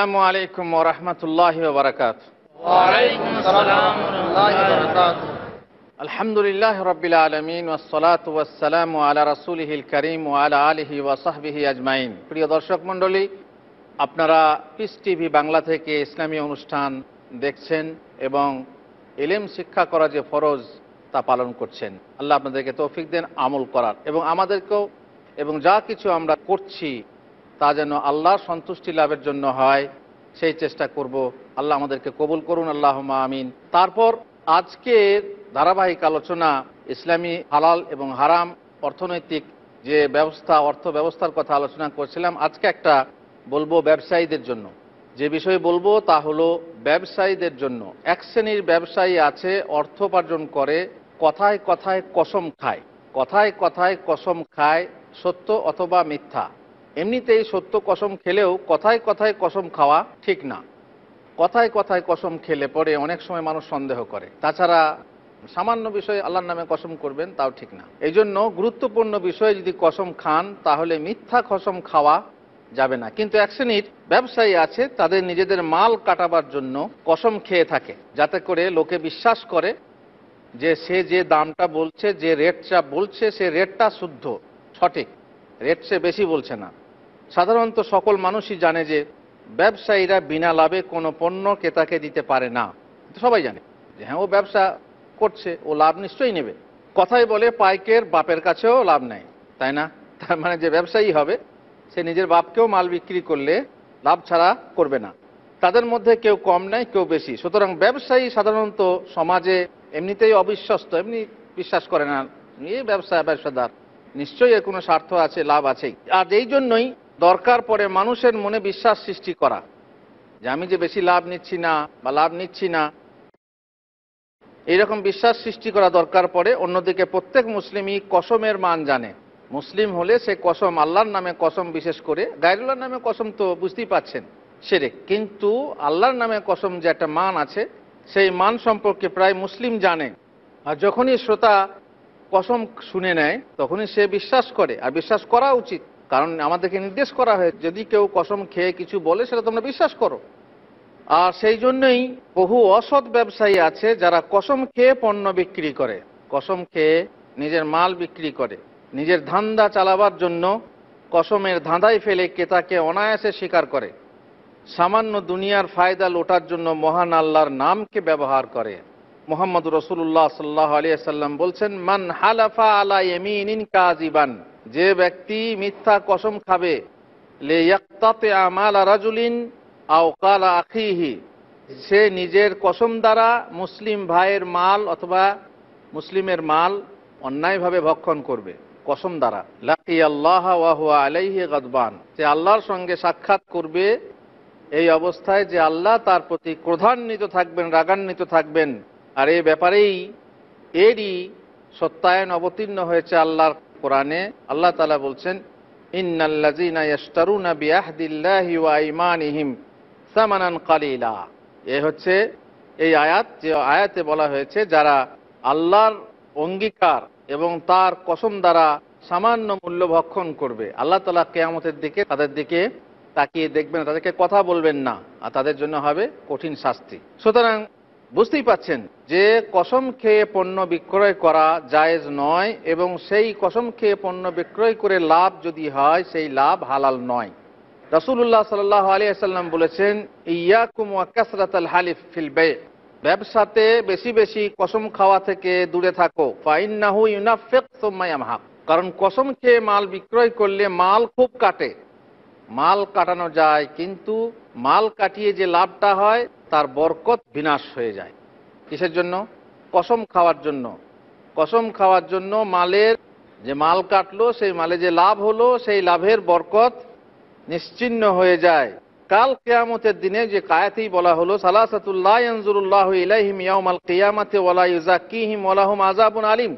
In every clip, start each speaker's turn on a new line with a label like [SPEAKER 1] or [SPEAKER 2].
[SPEAKER 1] আসসালামু আলাইকুম ওরহমতুল্লাহ আলহামদুলিল্লাহ রবিল আলমিন ওসলাত ওয়াসালাম আলা রসুলহিল করিম আলা আলহি ওয়াসাহবিহি আজমাইন প্রিয় দর্শক মণ্ডলী আপনারা পিস টিভি বাংলা থেকে ইসলামী অনুষ্ঠান দেখছেন এবং এলেম শিক্ষা করা যে ফরজ তা পালন করছেন আল্লাহ আপনাদেরকে তৌফিক দেন আমল করার এবং আমাদেরকেও এবং যা কিছু আমরা করছি তা যেন আল্লাহর সন্তুষ্টি লাভের জন্য হয় সেই চেষ্টা করব আল্লাহ আমাদেরকে কবুল করুন আল্লাহ আমিন তারপর আজকের ধারাবাহিক আলোচনা ইসলামী হালাল এবং হারাম অর্থনৈতিক যে ব্যবস্থা অর্থ ব্যবস্থার কথা আলোচনা করছিলাম আজকে একটা বলবো ব্যবসায়ীদের জন্য যে বিষয়ে বলবো তা হলো ব্যবসায়ীদের জন্য এক শ্রেণীর ব্যবসায়ী আছে অর্থ উপার্জন করে কথায় কথায় কসম খায় কথায় কথায় কসম খায় সত্য অথবা মিথ্যা এমনিতেই সত্য কসম খেলেও কথায় কথায় কসম খাওয়া ঠিক না কথায় কথায় কসম খেলে পরে অনেক সময় মানুষ সন্দেহ করে তাছাড়া সামান্য বিষয়ে আল্লাহর নামে কসম করবেন তাও ঠিক না এই জন্য গুরুত্বপূর্ণ বিষয়ে যদি কসম খান তাহলে মিথ্যা কসম খাওয়া যাবে না কিন্তু এক শ্রেণীর ব্যবসায়ী আছে তাদের নিজেদের মাল কাটাবার জন্য কসম খেয়ে থাকে যাতে করে লোকে বিশ্বাস করে যে সে যে দামটা বলছে যে রেটটা বলছে সে রেটটা শুদ্ধ সঠিক রেট সে বেশি বলছে না সাধারণত সকল মানুষই জানে যে ব্যবসায়ীরা বিনা লাভে কোনো পণ্য ক্রেতাকে দিতে পারে না সবাই জানে যে হ্যাঁ ও ব্যবসা করছে ও লাভ নিশ্চয়ই নেবে কথাই বলে পাইকের বাপের কাছেও লাভ নেয় তাই না তার মানে যে ব্যবসায়ী হবে সে নিজের বাপকেও মাল বিক্রি করলে লাভ ছাড়া করবে না তাদের মধ্যে কেউ কম নেয় কেউ বেশি সুতরাং ব্যবসায়ী সাধারণত সমাজে এমনিতেই অবিশ্বস্ত এমনি বিশ্বাস করে না এই ব্যবসা ব্যবসাদার নিশ্চয়ই কোনো স্বার্থ আছে লাভ আছেই আর এই জন্যই দরকার পড়ে মানুষের মনে বিশ্বাস সৃষ্টি করা যে আমি যে বেশি লাভ নিচ্ছি না বা লাভ নিচ্ছি না এইরকম বিশ্বাস সৃষ্টি করা দরকার পড়ে অন্যদিকে প্রত্যেক মুসলিমই কসমের মান জানে মুসলিম হলে সে কসম আল্লাহর নামে কসম বিশেষ করে গাইরুল্লাহর নামে কসম তো বুঝতেই পাচ্ছেন সেরে কিন্তু আল্লাহর নামে কসম যে একটা মান আছে সেই মান সম্পর্কে প্রায় মুসলিম জানে আর যখনই শ্রোতা কসম শুনে নেয় তখনই সে বিশ্বাস করে আর বিশ্বাস করা উচিত কারণ আমাদেরকে নির্দেশ করা হয় যদি কেউ কসম খেয়ে কিছু বলে সেটা তোমরা বিশ্বাস করো আর সেই জন্যই বহু অসৎ ব্যবসায়ী আছে যারা কসম খেয়ে পণ্য বিক্রি করে কসম খেয়ে নিজের মাল বিক্রি করে নিজের ধান্দা চালাবার জন্য কসমের ধাঁধাই ফেলে ক্রেতাকে অনায়াসে স্বীকার করে সামান্য দুনিয়ার ফায়দা লোটার জন্য মহান আল্লাহর নামকে ব্যবহার করে মোহাম্মদ রসুল্লাহ সাল্লাহ আলিয়া সাল্লাম বলছেন মান হালাফা আলা এমিন কাজিবান যে ব্যক্তি মিথ্যা কসম খাবে আমাল আখিহি সে নিজের কসম দ্বারা মুসলিম ভাইয়ের মাল অথবা মুসলিমের মাল অন্যায়ভাবে ভক্ষণ করবে কসম দ্বারা লাকি আল্লাহ আলাইহি গদবান সে আল্লাহর সঙ্গে সাক্ষাৎ করবে এই অবস্থায় যে আল্লাহ তার প্রতি ক্রধান্বিত থাকবেন রাগান্বিত থাকবেন আর এই ব্যাপারেই এরই সত্যায়ন অবতীর্ণ হয়েছে আল্লাহর কোরআনে আল্লাহ তালা বলছেন কালিলা এ হচ্ছে এই আয়াত যে আয়াতে বলা হয়েছে যারা আল্লাহর অঙ্গীকার এবং তার কসম দ্বারা সামান্য মূল্য ভক্ষণ করবে আল্লাহ তালা কেয়ামতের দিকে তাদের দিকে তাকিয়ে দেখবেন তাদেরকে কথা বলবেন না আর তাদের জন্য হবে কঠিন শাস্তি সুতরাং বুঝতেই পাচ্ছেন যে কসম খেয়ে পণ্য বিক্রয় করা জায়েজ নয় এবং সেই কসম খেয়ে পণ্য বিক্রয় করে লাভ যদি হয় সেই লাভ হালাল নয় রসুল্লাহ সাল্লাহ আলী বলেছেন ইয়াকুম কাসরাত হালিফ ফিলবে ব্যবসাতে বেশি বেশি কসম খাওয়া থেকে দূরে থাকো কারণ কসম খেয়ে মাল বিক্রয় করলে মাল খুব কাটে মাল কাটানো যায় কিন্তু মাল কাটিয়ে যে লাভটা হয় তার বরকত বিনাশ হয়ে যায় কিসের জন্য কসম খাওয়ার জন্য কসম খাওয়ার জন্য মালের যে মাল কাটলো সেই মালে যে লাভ হলো সেই লাভের বরকত নিশ্চিন্ন হয়ে যায় কাল কেয়ামতের দিনে যে কায়াতেই বলা হলো সালাসাতুল্লাহজুরুল্লাহ আজাবুন আলিম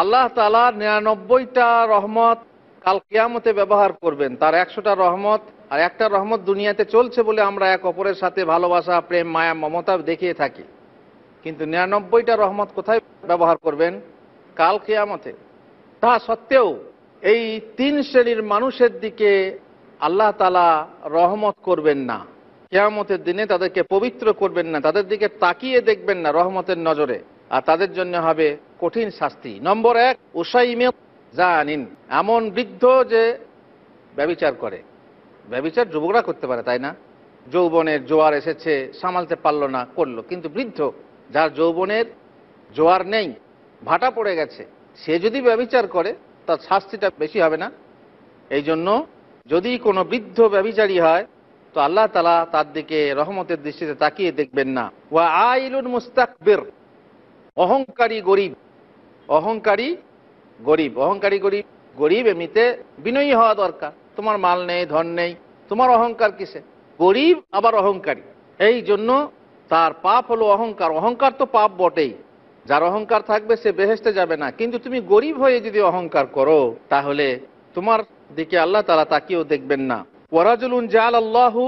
[SPEAKER 1] আল্লাহ তালা নিরানব্বইটা রহমত কাল কেয়ামতে ব্যবহার করবেন তার একশোটা রহমত আর একটা রহমত দুনিয়াতে চলছে বলে আমরা এক অপরের সাথে ভালোবাসা প্রেম মায়া মমতা দেখিয়ে থাকি কিন্তু নিরানব্বইটা রহমত কোথায় ব্যবহার করবেন কাল কেয়ামতে তা সত্ত্বেও এই তিন শ্রেণীর মানুষের দিকে আল্লাহ তালা রহমত করবেন না কেয়ামতের দিনে তাদেরকে পবিত্র করবেন না তাদের দিকে তাকিয়ে দেখবেন না রহমতের নজরে আর তাদের জন্য হবে কঠিন শাস্তি নম্বর এক উসাইমে জানিন এমন বৃদ্ধ যে ব্যবিচার করে ব্যবচার যুবকরা করতে পারে তাই না যৌবনের জোয়ার এসেছে সামালতে পারলো না করলো কিন্তু বৃদ্ধ যার যৌবনের জোয়ার নেই ভাটা পড়ে গেছে সে যদি ব্যবিচার করে তার শাস্তিটা বেশি হবে না এই জন্য যদি কোনো বৃদ্ধ ব্যবচারী হয় তো আল্লাহ তালা তার দিকে রহমতের দৃষ্টিতে তাকিয়ে দেখবেন না ওয়া আইলুন মুস্তাকবের অহংকারী গরিব অহংকারী গরিব অহংকারী গরিব গরিব এমনিতে বিনয়ী হওয়া দরকার তোমার মাল নেই ধন নেই তোমার অহংকার কিসে গরিব আবার অহংকারী এই জন্য তার পাপ হলো অহংকার অহংকার তো পাপ বটেই যার অহংকার থাকবে সে বেহেসতে যাবে না কিন্তু তুমি গরিব হয়ে যদি অহংকার করো তাহলে তোমার দিকে আল্লাহ তালা তাকেও দেখবেন না ওরাজুলুন জাল আল্লাহু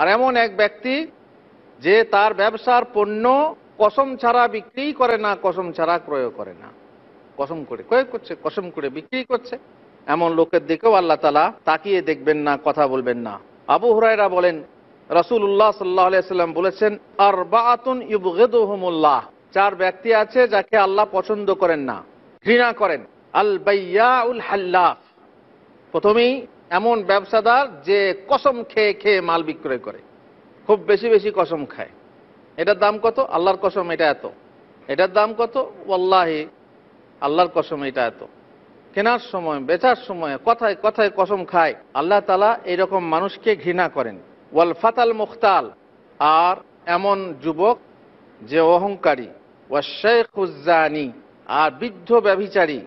[SPEAKER 1] আর এমন এক ব্যক্তি যে তার ব্যবসার পণ্য কসম ছাড়া বিক্রি করে না কসম ছাড়া ক্রয় করে না কসম করে কয়েক করছে কসম করে বিক্রি করছে এমন লোকের দিকেও আল্লাহ তালা তাকিয়ে দেখবেন না কথা বলবেন না আবু হুরাইরা বলেন উল্লাহ সাল্লাহ সাল্লাম বলেছেন আর বাতুন ইবুল্লাহ চার ব্যক্তি আছে যাকে আল্লাহ পছন্দ করেন না ঘৃণা করেন আল বাইয়া উল হাল্লাফ প্রথমেই এমন ব্যবসাদার যে কসম খেয়ে খেয়ে মাল বিক্রয় করে খুব বেশি বেশি কসম খায় এটার দাম কত আল্লাহর কসম এটা এত এটার দাম কত ওল্লাহি আল্লাহর কসম এটা এত কেনার সময় বেচার সময় কথায় কথায় কসম খায় আল্লাহ তালা এরকম মানুষকে ঘৃণা করেন ওয়াল ফাতাল মুখতাল আর এমন যুবক যে অহংকারী ওয়াশেখুজানি আর বৃদ্ধ ব্যভিচারী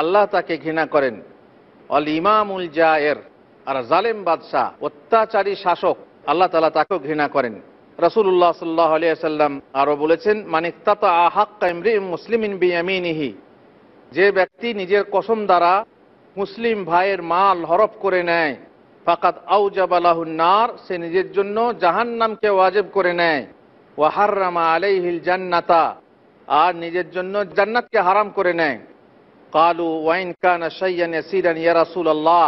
[SPEAKER 1] আল্লাহ তাকে ঘৃণা করেন অল ইমামুল জায়ের আর জালেম বাদশাহ অত্যাচারী শাসক আল্লাহ তালা তাকেও ঘৃণা করেন রসুল্লাহ সাল্লাহ আলিয়া সাল্লাম আরও বলেছেন মানিক তাতা আহাক্কা ইমরি মুসলিম ইন আমিনিহি যে ব্যক্তি নিজের কসম দ্বারা মুসলিম ভাইয়ের মাল হরফ করে নেয় ফাকাত আউজাবালাহুন্নার সে নিজের জন্য জাহান নামকে ওয়াজেব করে নেয় আলাই আলাইহিল জান্নাতা আর নিজের জন্য জান্নাতকে হারাম করে নেয় কালু ওয়াইন কানা সাইয়ান ইয়াসিরান ইয়া রাসুল আল্লাহ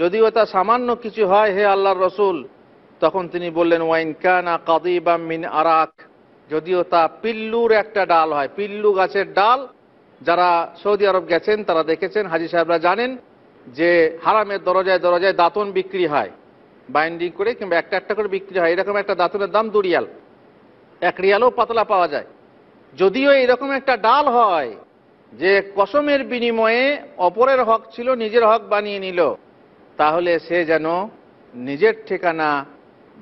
[SPEAKER 1] যদিও তা সামান্য কিছু হয় হে আল্লাহর রসুল তখন তিনি বললেন ওয়াইন কানা কাদিবাম মিন আরাক যদিও তা পিল্লুর একটা ডাল হয় পিল্লু গাছের ডাল যারা সৌদি আরব গেছেন তারা দেখেছেন হাজি সাহেবরা জানেন যে হারামের দরজায় দরজায় দাঁতন বিক্রি হয় বাইন্ডিং করে কিংবা একটা একটা করে বিক্রি হয় এরকম একটা দাঁতনের দাম দু রিয়াল এক রিয়ালও পাতলা পাওয়া যায় যদিও এরকম একটা ডাল হয় যে কসমের বিনিময়ে অপরের হক ছিল নিজের হক বানিয়ে নিল তাহলে সে যেন নিজের ঠিকানা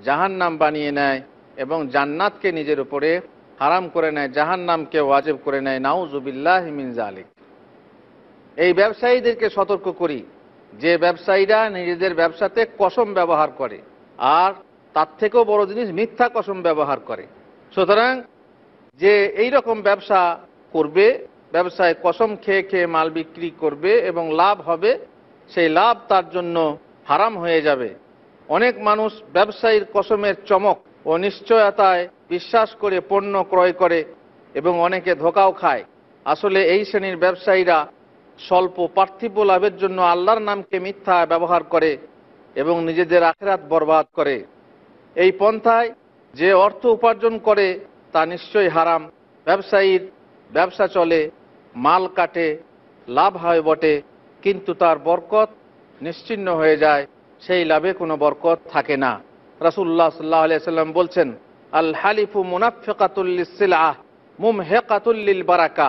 [SPEAKER 1] জাহান্নাম বানিয়ে নেয় এবং জান্নাতকে নিজের উপরে হারাম করে নেয় জাহান নামকে ওয়াজেব করে নেয় নাউজুবিল্লাহ মিন জালিক এই ব্যবসায়ীদেরকে সতর্ক করি যে ব্যবসায়ীরা নিজেদের ব্যবসাতে কসম ব্যবহার করে আর তার থেকেও বড় জিনিস মিথ্যা কসম ব্যবহার করে সুতরাং যে এই রকম ব্যবসা করবে ব্যবসায় কসম খেয়ে খেয়ে মাল বিক্রি করবে এবং লাভ হবে সেই লাভ তার জন্য হারাম হয়ে যাবে অনেক মানুষ ব্যবসায়ীর কসমের চমক অনিশ্চয়তায় বিশ্বাস করে পণ্য ক্রয় করে এবং অনেকে ধোকাও খায় আসলে এই শ্রেণীর ব্যবসায়ীরা স্বল্প পার্থিব লাভের জন্য আল্লাহর নামকে মিথ্যা ব্যবহার করে এবং নিজেদের আখেরাত বরবাদ করে এই পন্থায় যে অর্থ উপার্জন করে তা নিশ্চয়ই হারাম ব্যবসায়ীর ব্যবসা চলে মাল কাটে লাভ হয় বটে কিন্তু তার বরকত নিশ্চিন্ন হয়ে যায় সেই লাভে কোনো বরকত থাকে না রাসুল্লাহ সাল্লাহ আলিয়াল্লাম বলছেন আল হালিফু মুনাফেকাতুল্লিসাহ মুম হেকাতুল্লিল বারাকা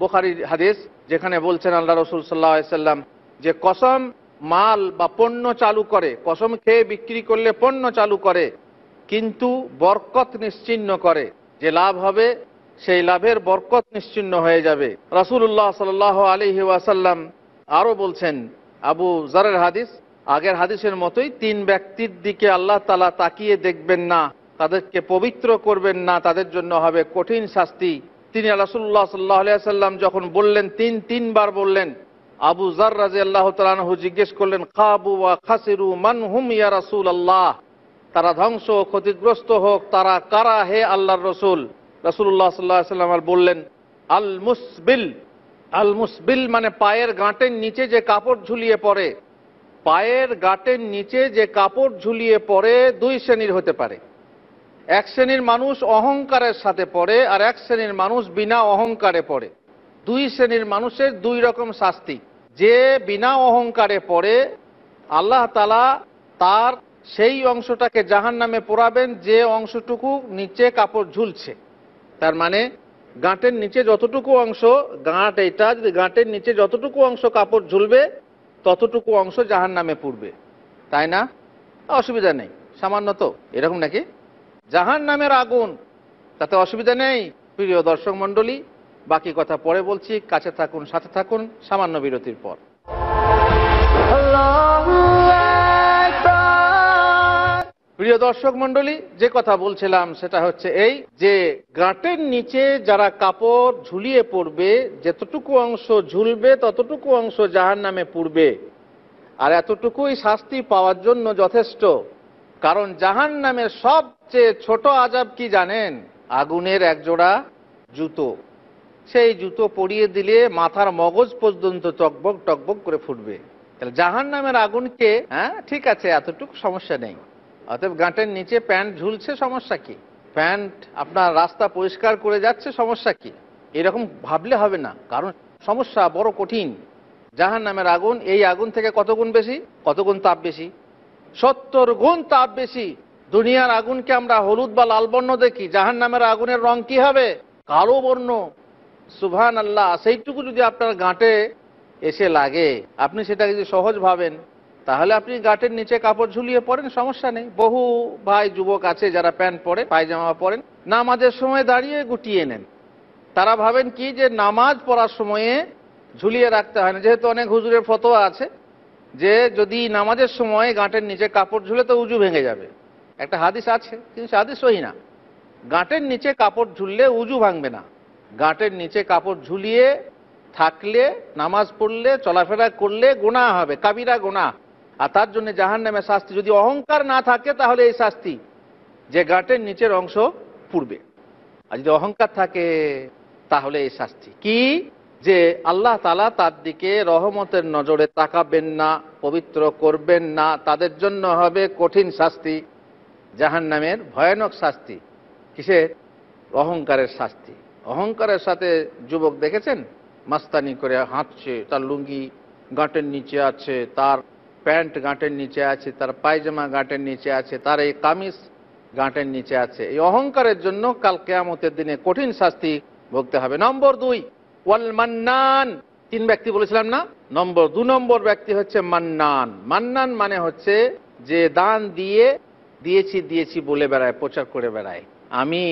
[SPEAKER 1] বোখারি হাদিস যেখানে বলছেন আল্লাহ রসুল সাল্লাহ সাল্লাম যে কসম মাল বা পণ্য চালু করে কসম খেয়ে বিক্রি করলে পণ্য চালু করে কিন্তু বরকত নিশ্চিন্ন করে যে লাভ হবে সেই লাভের বরকত নিশ্চিন্ন হয়ে যাবে রাসুল্লাহ সাল আলহি ওয়াসাল্লাম আরও বলছেন আবু জারের হাদিস আগের হাদিসের মতোই তিন ব্যক্তির দিকে আল্লাহ তালা তাকিয়ে দেখবেন না তাদেরকে পবিত্র করবেন না তাদের জন্য হবে কঠিন শাস্তি তিনি আল্লাহ সাল্লাহ সাল্লাম যখন বললেন তিন তিনবার বললেন আবু জার রাজি আল্লাহ তালু জিজ্ঞেস করলেন খাবু খাসিরু মান হুম ইয়া রাসুল আল্লাহ তারা ধ্বংস ক্ষতিগ্রস্ত হোক তারা কারা হে আল্লাহর রসুল রসুল্লাহ সাল্লাহ সাল্লাম আর বললেন আল মুসবিল আল মুসবিল মানে পায়ের গাঁটের নিচে যে কাপড় ঝুলিয়ে পড়ে পায়ের গাটের নিচে যে কাপড় ঝুলিয়ে পড়ে দুই শ্রেণীর হতে পারে এক শ্রেণীর মানুষ অহংকারের সাথে পড়ে আর এক শ্রেণীর মানুষ বিনা অহংকারে পড়ে দুই শ্রেণীর মানুষের দুই রকম শাস্তি যে বিনা অহংকারে পড়ে আল্লাহ তালা তার সেই অংশটাকে জাহান নামে পোড়াবেন যে অংশটুকু নিচে কাপড় ঝুলছে তার মানে গাঁটের নিচে যতটুকু অংশ গাঁট এইটা যদি গাঁটের নিচে যতটুকু অংশ কাপড় ঝুলবে ততটুকু অংশ জাহান নামে পড়বে তাই না অসুবিধা নেই সামান্য তো এরকম নাকি জাহান নামের আগুন তাতে অসুবিধা নেই প্রিয় দর্শক মন্ডলী বাকি কথা পরে বলছি কাছে থাকুন সাথে থাকুন সামান্য বিরতির পর প্রিয় দর্শক মন্ডলী যে কথা বলছিলাম সেটা হচ্ছে এই যে গাঁটের নিচে যারা কাপড় ঝুলিয়ে পড়বে যতটুকু অংশ ঝুলবে ততটুকু অংশ জাহার নামে পড়বে আর এতটুকুই শাস্তি পাওয়ার জন্য যথেষ্ট কারণ জাহান নামের সবচেয়ে ছোট আজাব কি জানেন আগুনের একজোড়া জুতো সেই জুতো পরিয়ে দিলে মাথার মগজ পর্যন্ত টকবক টকবক করে ফুটবে তাহলে জাহান নামের আগুনকে হ্যাঁ ঠিক আছে এতটুকু সমস্যা নেই অতএব গাঁটের নিচে প্যান্ট ঝুলছে সমস্যা কি প্যান্ট আপনার রাস্তা পরিষ্কার করে যাচ্ছে সমস্যা কি এরকম ভাবলে হবে না কারণ সমস্যা বড় কঠিন জাহান নামের আগুন এই আগুন থেকে কত গুণ বেশি কত গুণ তাপ বেশি সত্তর গুণ তাপ বেশি দুনিয়ার আগুনকে আমরা হলুদ বা লাল বর্ণ দেখি জাহান নামের আগুনের রং কি হবে কালো বর্ণ সুভান আল্লাহ সেইটুকু যদি আপনার গাঁটে এসে লাগে আপনি সেটাকে যদি সহজ ভাবেন তাহলে আপনি গাটের নিচে কাপড় ঝুলিয়ে পড়েন সমস্যা নেই বহু ভাই যুবক আছে যারা প্যান্ট পরে পায়জামা পরেন নামাজের সময় দাঁড়িয়ে গুটিয়ে নেন তারা ভাবেন কি যে নামাজ পড়ার সময়ে ঝুলিয়ে রাখতে হয় না যেহেতু অনেক হুজুরের ফতোয়া আছে যে যদি নামাজের সময় গাঁটের নিচে কাপড় ঝুলে তো উজু ভেঙে যাবে একটা হাদিস আছে কিন্তু হাদিস সহি না গাঁটের নিচে কাপড় ঝুললে উজু ভাঙবে না গাঁটের নিচে কাপড় ঝুলিয়ে থাকলে নামাজ পড়লে চলাফেরা করলে গোনা হবে কাবিরা গোনা আর তার জন্য জাহান নামে শাস্তি যদি অহংকার না থাকে তাহলে এই শাস্তি যে গাটের নিচের অংশ পুড়বে আর যদি অহংকার থাকে তাহলে এই শাস্তি কি যে আল্লাহ তালা তার দিকে রহমতের নজরে তাকাবেন না পবিত্র করবেন না তাদের জন্য হবে কঠিন শাস্তি জাহান নামের ভয়ানক শাস্তি কিসের অহংকারের শাস্তি অহংকারের সাথে যুবক দেখেছেন মাস্তানি করে হাঁটছে তার লুঙ্গি গাঁটের নিচে আছে তার প্যান্ট গাঁটের নিচে আছে তার পায়জামা গাঁটের নিচে আছে তার এই কামিজ গাঁটের নিচে আছে এই অহংকারের জন্য কাল কেয়ামতের দিনে কঠিন শাস্তি ভুগতে হবে নম্বর দুই ওয়াল মান্নান তিন ব্যক্তি বলেছিলাম না নম্বর দু নম্বর ব্যক্তি হচ্ছে মান্নান মান্নান মানে হচ্ছে যে দান দিয়ে দিয়েছি দিয়েছি বলে বেড়ায় প্রচার করে বেড়ায় আমি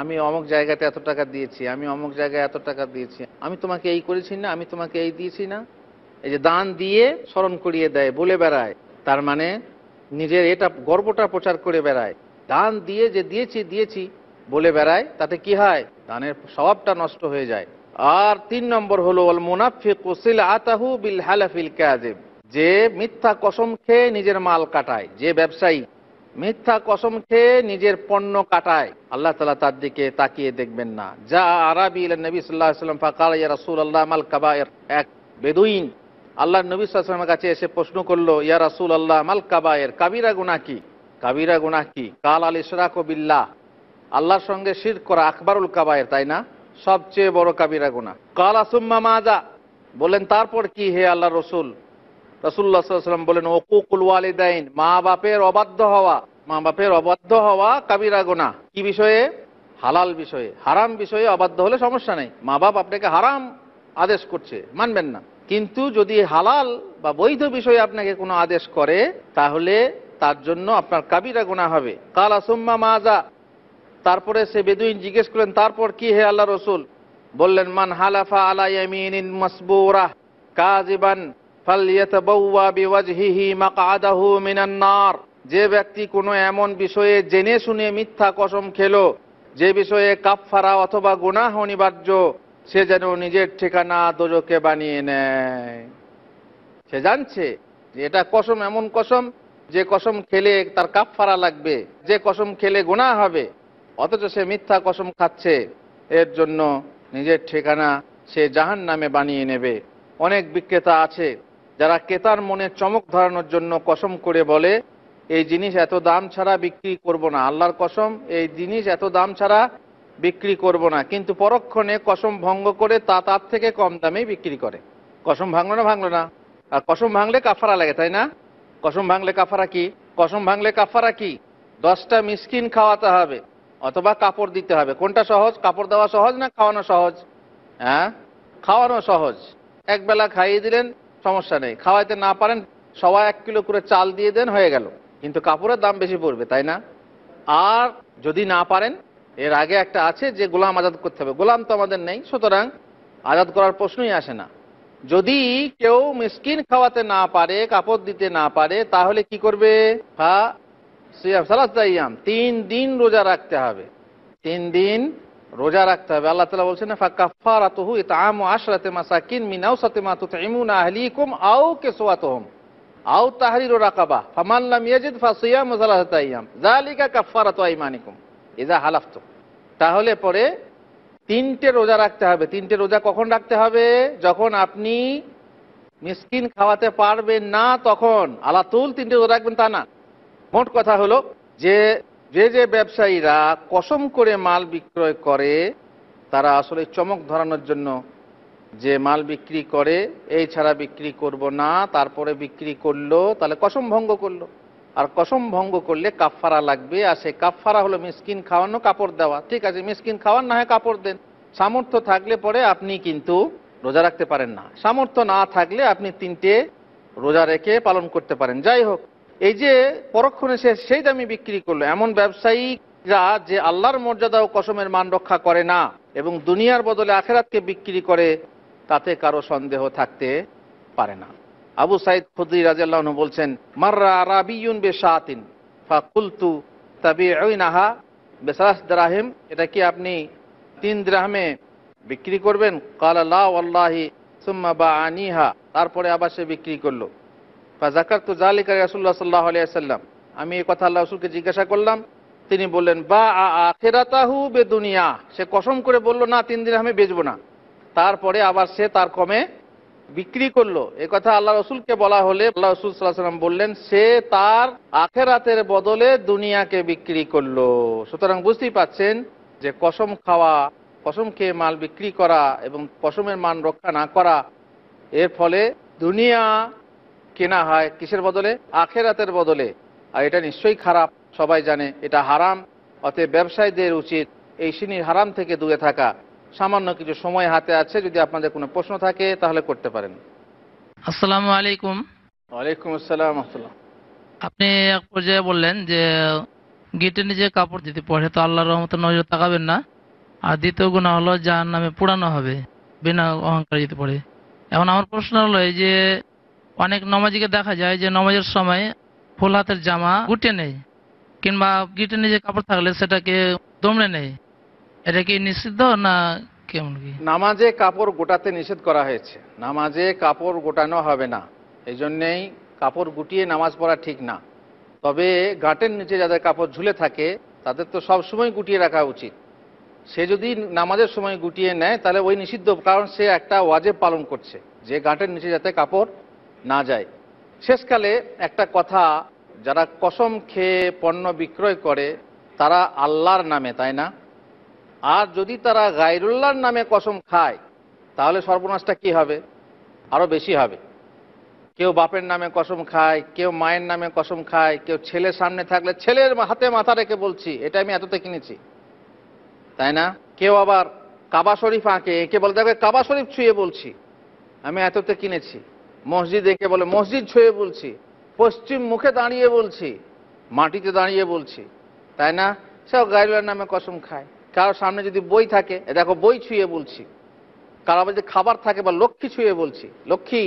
[SPEAKER 1] আমি অমুক জায়গাতে এত টাকা দিয়েছি আমি অমুক জায়গায় এত টাকা দিয়েছি আমি তোমাকে এই করেছি না আমি তোমাকে এই দিয়েছি না এই যে দান দিয়ে স্মরণ করিয়ে দেয় বলে বেড়ায় তার মানে নিজের এটা গর্বটা প্রচার করে বেড়ায় দান দিয়ে যে দিয়েছি দিয়েছি বলে বেড়ায় তাতে কি হয় দানের স্বভাবটা নষ্ট হয়ে যায় আর তিন নম্বর হলো মুনাফিকুসিল আতাহু বিল হালাফিল কাজেব যে মিথ্যা কসম খেয়ে নিজের মাল কাটায় যে ব্যবসায়ী মিথ্যা কসম খেয়ে নিজের পণ্য কাটায় আল্লাহ তালা তার দিকে তাকিয়ে দেখবেন না যা আরবি নবী সাল্লাহ সাল্লাম ফাকাল রাসুল আল্লাহ মাল কাবায়ের এক বেদুইন আল্লাহ নবী সালামের কাছে এসে প্রশ্ন করলো ইয়া রাসুল আল্লাহ মাল কাবায়ের কাবিরা গুনা কি কাবিরা গুনা কি কাল আল ইসরাক বিল্লাহ আল্লাহর সঙ্গে শির করা আকবরুল কাবায়ের তাই না সবচেয়ে বড় কাবিরা গুনা কাল আসুম্মা মাজা বলেন তারপর কি হে আল্লাহ রসুল রসুল্লাহ সাল্লাম বলেন ওকুকুল ওয়ালিদাইন মা বাপের অবাধ্য হওয়া মা বাপের অবাধ্য হওয়া কাবিরা গোনা কি বিষয়ে হালাল বিষয়ে হারাম বিষয়ে অবাধ্য হলে সমস্যা নেই মা বাপ আপনাকে হারাম আদেশ করছে মানবেন না কিন্তু যদি হালাল বা বৈধ বিষয়ে আপনাকে কোনো আদেশ করে তাহলে তার জন্য আপনার কাবিরা গোনা হবে কাল আসুম্মা মাজা তারপরে সে বেদুইন জিজ্ঞেস করলেন তারপর কি হে আল্লাহ রসুল বললেন মান হালাফা আলাইমিন কাজিবান যে ব্যক্তি কোনো এমন বিষয়ে জেনে শুনে মিথ্যা কসম খেলো যে বিষয়ে কাপফারা অথবা গুনাহ অনিবার্য সে যেন নিজের ঠিকানা দোজকে বানিয়ে নেয় সে জানছে যে এটা কসম এমন কসম যে কসম খেলে তার কাপ ফাড়া লাগবে যে কসম খেলে গোনা হবে অথচ সে মিথ্যা কসম খাচ্ছে এর জন্য নিজের ঠিকানা সে জাহান নামে বানিয়ে নেবে অনেক বিক্রেতা আছে যারা ক্রেতার মনে চমক ধরানোর জন্য কসম করে বলে এই জিনিস এত দাম ছাড়া বিক্রি করব না আল্লাহর কসম এই জিনিস এত দাম ছাড়া বিক্রি করব না কিন্তু পরক্ষণে কসম ভঙ্গ করে তা তার থেকে কম দামেই বিক্রি করে কসম ভাঙলো না ভাঙলো না আর কসম ভাঙলে কাফারা লাগে তাই না কসম ভাঙলে কাফারা কি কসম ভাঙলে কাফারা কি দশটা মিসকিন খাওয়াতে হবে অথবা কাপড় দিতে হবে কোনটা সহজ কাপড় দেওয়া সহজ না খাওয়ানো সহজ হ্যাঁ খাওয়ানো সহজ একবেলা খাইয়ে দিলেন সমস্যা নেই খাওয়াইতে না পারেন সবাই এক কিলো করে চাল দিয়ে দেন হয়ে গেল কিন্তু কাপড়ের দাম বেশি পড়বে তাই না আর যদি না পারেন এর আগে একটা আছে যে গোলাম আজাদ করতে হবে গোলাম তো আমাদের নেই সুতরাং আজাদ করার প্রশ্নই আসে না যদি কেউ মিসকিন খাওয়াতে না পারে কাপড় দিতে না পারে তাহলে কি করবে হা সিয়াম তিন দিন রোজা রাখতে হবে তিন দিন রোজা রাখতে হবে আল্লাহ তালা বলছেন ফাকাফারাতহু ইতাম আশরাতে মাসাকিন মিনাও সাতেমা তুতাইমুন আহলিকুম আও কেসওয়াতহুম আও তাহরিরু রাকাবা ফামান লাম ইয়াজিদ ফাসিয়াম সালাসাত আইয়াম যালিকা কাফারাতু আইমানিকুম এজা হালাফত তাহলে পরে তিনটে রোজা রাখতে হবে তিনটে রোজা কখন রাখতে হবে যখন আপনি মিসকিন খাওয়াতে পারবেন না তখন আলাতুল তিনটে রোজা রাখবেন তা না মোট কথা হলো যে যে যে ব্যবসায়ীরা কসম করে মাল বিক্রয় করে তারা আসলে চমক ধরানোর জন্য যে মাল বিক্রি করে এই ছাড়া বিক্রি করব না তারপরে বিক্রি করলো তাহলে কসম ভঙ্গ করলো আর কসম ভঙ্গ করলে কাফফারা লাগবে আর সেই কাফফারা হলো মিসকিন খাওয়ানো কাপড় দেওয়া ঠিক আছে মিসকিন খাওয়ান না হয় কাপড় দেন সামর্থ্য থাকলে পরে আপনি কিন্তু রোজা রাখতে পারেন না সামর্থ্য না থাকলে আপনি তিনটে রোজা রেখে পালন করতে পারেন যাই হোক এই যে পরক্ষণে সে সেই দামি বিক্রি করলো এমন ব্যবসায়ীরা যে আল্লাহর মর্যাদা ও কসমের মান রক্ষা করে না এবং দুনিয়ার বদলে আখেরাতকে বিক্রি করে তাতে কারো সন্দেহ থাকতে পারে না আবু সাইদ খুদ্রি রাজাল্লাহ বলছেন মাররা রাবিউন বে শাহিন কুলতু তাবি আহা বেসাস দ্রাহিম এটা কি আপনি তিন দ্রাহমে বিক্রি করবেন কালাল্লাহি সুম্মা বা আনিহা তারপরে আবার সে বিক্রি করলো জাকার তো জালিকা রাসুল্লাহ সাল্লাহ আলিয়াল্লাম সাল্লাম আমি এই কথা আল্লাহ রসুলকে জিজ্ঞাসা করলাম তিনি বললেন বা বে দুনিয়া সে কসম করে বলল না তিন দিন আমি বেচবো না তারপরে আবার সে তার কমে বিক্রি করলো এ কথা আল্লাহ রসুলকে বলা হলে আল্লাহ রসুল সাল্লাম বললেন সে তার আখেরাতের বদলে দুনিয়াকে বিক্রি করলো সুতরাং বুঝতেই পাচ্ছেন যে কসম খাওয়া কসম খেয়ে মাল বিক্রি করা এবং কসমের মান রক্ষা না করা এর ফলে দুনিয়া কেনা হয় কিসের বদলে আখেরাতের বদলে আর এটা নিশ্চয়ই খারাপ সবাই জানে এটা হারাম অতএব ব্যবসায়ীদের উচিত এই শ্রেণীর হারাম থেকে দূরে থাকা সামান্য কিছু সময় হাতে আছে যদি আপনাদের কোনো প্রশ্ন থাকে তাহলে করতে পারেন আসসালামু আলাইকুম ওয়ালাইকুম আসসালাম আপনি এক পর্যায়ে বললেন যে গেটে নিজে কাপড় দিতে পড়ে তো আল্লাহ রহমত নজর তাকাবেন না আর দ্বিতীয় গুণা হলো যার নামে পুরানো হবে বিনা অহংকার যেতে পড়ে এখন আমার প্রশ্ন হলো এই যে অনেক নমাজিকে দেখা যায় যে নমাজের সময় ফুল হাতের জামা গুটে নেই কিংবা গিটে নিজে কাপড় থাকলে সেটাকে দমড়ে নেই এটা কি নিষিদ্ধ না কেমন কি নামাজে কাপড় গোটাতে নিষেধ করা হয়েছে নামাজে কাপড় গোটানো হবে না এই জন্যেই কাপড় গুটিয়ে নামাজ পড়া ঠিক না তবে গাঁটের নিচে যাদের কাপড় ঝুলে থাকে তাদের তো সব সময় গুটিয়ে রাখা উচিত সে যদি নামাজের সময় গুটিয়ে নেয় তাহলে ওই নিষিদ্ধ কারণ সে একটা ওয়াজেব পালন করছে যে গাঁটের নিচে যাতে কাপড় না যায় শেষকালে একটা কথা যারা কসম খেয়ে পণ্য বিক্রয় করে তারা আল্লাহর নামে তাই না আর যদি তারা গাইরুল্লার নামে কসম খায় তাহলে সর্বনাশটা কি হবে আরও বেশি হবে কেউ বাপের নামে কসম খায় কেউ মায়ের নামে কসম খায় কেউ ছেলের সামনে থাকলে ছেলের হাতে মাথা রেখে বলছি এটা আমি এততে কিনেছি তাই না কেউ আবার কাবা শরীফ আঁকে একে বলে দেখে কাবা শরীফ ছুঁয়ে বলছি আমি এততে কিনেছি মসজিদ একে বলে মসজিদ ছুঁয়ে বলছি পশ্চিম মুখে দাঁড়িয়ে বলছি মাটিতে দাঁড়িয়ে বলছি তাই না সব গাইরুলার নামে কসম খায় কারোর সামনে যদি বই থাকে দেখো বই ছুঁয়ে বলছি কারো যদি খাবার থাকে বা লক্ষ্মী ছুঁয়ে বলছি লক্ষ্মী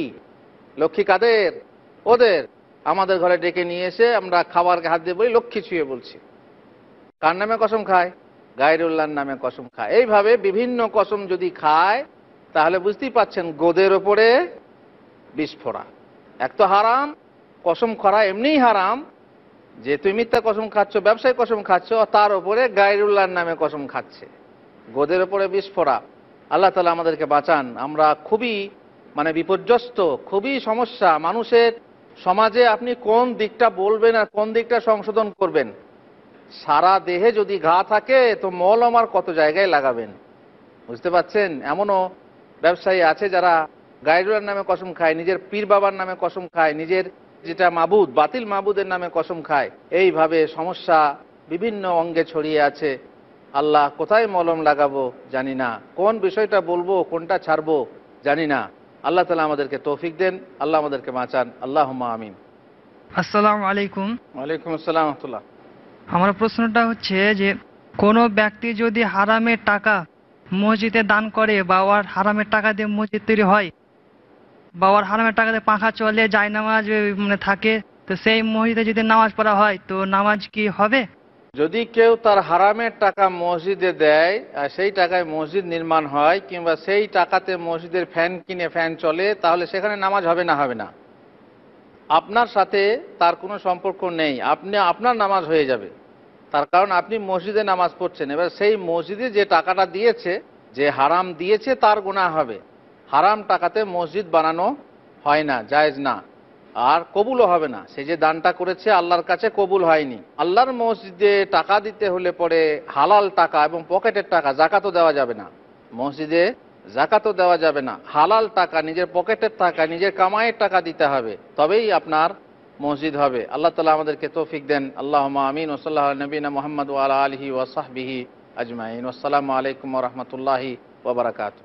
[SPEAKER 1] লক্ষ্মী কাদের ওদের আমাদের ঘরে ডেকে নিয়ে এসে আমরা খাবারকে হাত দিয়ে বলি লক্ষ্মী ছুঁয়ে বলছি কার নামে কসম খায় উল্লার নামে কসম খায় এইভাবে বিভিন্ন কসম যদি খায় তাহলে বুঝতেই পাচ্ছেন গোদের ওপরে বিস্ফোরা এক তো হারাম কসম খরা এমনিই হারাম যে তুমি মিথ্যা কসম খাচ্ছ ব্যবসায় কসম খাচ্ছ তার উপরে গায়রুল্লাহর নামে কসম খাচ্ছে গোদের উপরে বিস্ফোরা আল্লাহ তালা আমাদেরকে বাঁচান আমরা খুবই মানে বিপর্যস্ত খুবই সমস্যা মানুষের সমাজে আপনি কোন দিকটা বলবেন আর কোন দিকটা সংশোধন করবেন সারা দেহে যদি ঘা থাকে তো মলম আর কত জায়গায় লাগাবেন বুঝতে পাচ্ছেন এমনও ব্যবসায়ী আছে যারা গাইডুলার নামে কসম খায় নিজের পীর বাবার নামে কসম খায় নিজের যেটা মাবুদ বাতিল মাবুদের নামে কসম খায় এইভাবে সমস্যা বিভিন্ন অঙ্গে ছড়িয়ে আছে আল্লাহ কোথায় মলম লাগাবো জানি না কোন বিষয়টা বলবো কোনটা ছাড়বো জানি না আল্লাহ তালা আমাদেরকে তৌফিক দেন আল্লাহ আমাদেরকে বাঁচান আল্লাহ আমিন আসসালাম আলাইকুম ওয়ালাইকুম আসসালাম আমার প্রশ্নটা হচ্ছে যে কোনো ব্যক্তি যদি হারামের টাকা মসজিদে দান করে বা ওর হারামের টাকা দিয়ে মসজিদ তৈরি হয় বাবার হারামের টাকাতে পাখা চলে যায় নামাজ মানে থাকে তো সেই মসজিদে যদি নামাজ পড়া হয় তো নামাজ কি হবে যদি কেউ তার হারামের টাকা মসজিদে দেয় আর সেই টাকায় মসজিদ নির্মাণ হয় কিংবা সেই টাকাতে মসজিদের ফ্যান কিনে ফ্যান চলে তাহলে সেখানে নামাজ হবে না হবে না আপনার সাথে তার কোনো সম্পর্ক নেই আপনি আপনার নামাজ হয়ে যাবে তার কারণ আপনি মসজিদে নামাজ পড়ছেন এবার সেই মসজিদে যে টাকাটা দিয়েছে যে হারাম দিয়েছে তার গোনা হবে হারাম টাকাতে মসজিদ বানানো হয় না জায়েজ না আর কবুলও হবে না সে যে দানটা করেছে আল্লাহর কাছে কবুল হয়নি আল্লাহর মসজিদে টাকা দিতে হলে পরে হালাল টাকা এবং পকেটের টাকা জাকাতও দেওয়া যাবে না মসজিদে জাকাতও দেওয়া যাবে না হালাল টাকা নিজের পকেটের টাকা নিজের কামাইয়ের টাকা দিতে হবে তবেই আপনার মসজিদ হবে আল্লাহ তালা আমাদেরকে তৌফিক দেন আল্লাহ আমিন ওসল্লাহ নবীন মোহাম্মদ আলা আলহি ওয়াসাহবিহি আজমাইন আসসালামু আলাইকুম রহমতুল্লাহি ওবরাকাতু